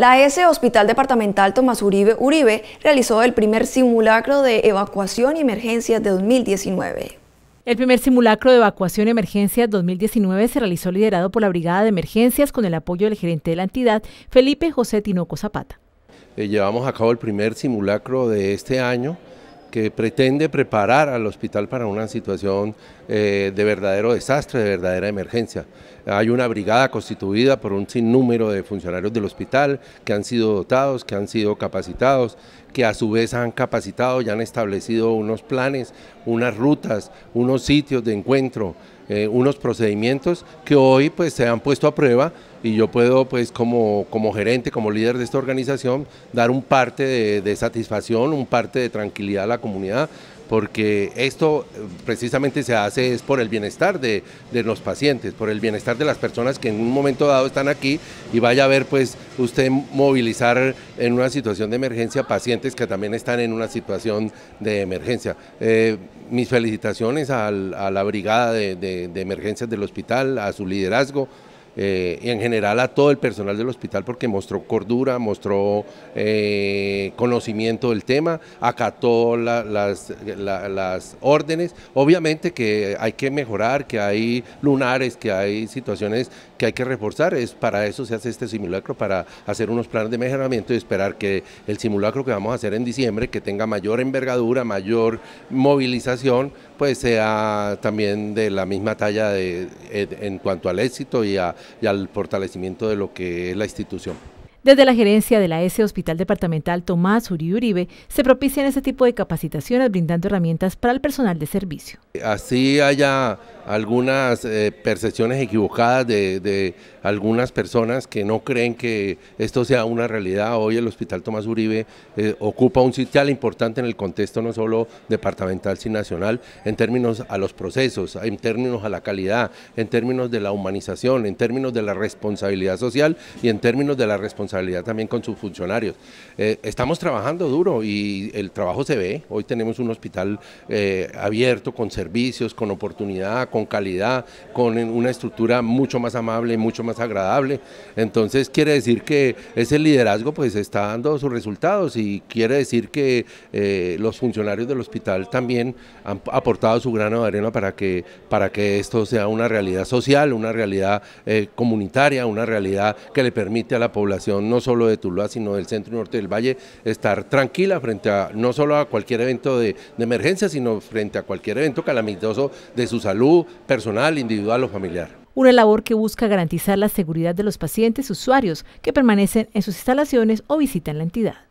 La S Hospital Departamental Tomás Uribe Uribe realizó el primer simulacro de evacuación y emergencias de 2019. El primer simulacro de evacuación y emergencias 2019 se realizó liderado por la Brigada de Emergencias con el apoyo del gerente de la entidad, Felipe José Tinoco Zapata. Eh, llevamos a cabo el primer simulacro de este año que pretende preparar al hospital para una situación eh, de verdadero desastre, de verdadera emergencia. Hay una brigada constituida por un sinnúmero de funcionarios del hospital que han sido dotados, que han sido capacitados, que a su vez han capacitado y han establecido unos planes, unas rutas, unos sitios de encuentro eh, unos procedimientos que hoy pues se han puesto a prueba y yo puedo pues como, como gerente, como líder de esta organización, dar un parte de satisfacción, un parte de tranquilidad a la comunidad, porque esto eh, precisamente se hace es por el bienestar de, los pacientes, por el bienestar de las personas que en un momento dado están aquí y vaya a ver pues usted movilizar en una situación de emergencia pacientes que también están en una situación de emergencia. Eh, mis felicitaciones a, la brigada de emergencias del hospital, a su liderazgo, y eh, en general a todo el personal del hospital porque mostró cordura, mostró eh, conocimiento del tema, acató las, órdenes. Obviamente que hay que mejorar, que hay lunares, que hay situaciones que hay que reforzar. Es, para eso se hace este simulacro, para hacer unos planes de mejoramiento y esperar que el simulacro que vamos a hacer en diciembre, que tenga mayor envergadura, mayor movilización, pues sea también de la misma talla de, en cuanto al éxito y a y al fortalecimiento de lo que es la institución. Desde la gerencia de la S Hospital Departamental Tomás Uribe Uribe se propician este tipo de capacitaciones brindando herramientas para el personal de servicio. Así haya algunas eh, percepciones equivocadas de, algunas personas que no creen que esto sea una realidad. Hoy el Hospital Tomás Uribe eh, ocupa un sitial importante en el contexto no solo departamental, sino nacional, en términos a los procesos, en términos a la calidad, en términos de la humanización, en términos de la responsabilidad social y en términos de la responsabilidad también con sus funcionarios. Eh, estamos trabajando duro y el trabajo se ve. Hoy tenemos un hospital abierto, con servicios, con oportunidad, con con calidad, con una estructura mucho más amable, mucho más agradable. Entonces quiere decir que ese liderazgo pues está dando sus resultados y quiere decir que eh, los funcionarios del hospital también han aportado su grano de arena para que, para que esto sea una realidad social, una realidad eh, comunitaria, una realidad que le permite a la población no solo de Tuluá, sino del centro y norte del valle estar tranquila frente a no solo a cualquier evento de emergencia, sino frente a cualquier evento calamitoso de su salud personal, individual o familiar. Una labor que busca garantizar la seguridad de los pacientes usuarios que permanecen en sus instalaciones o visitan la entidad.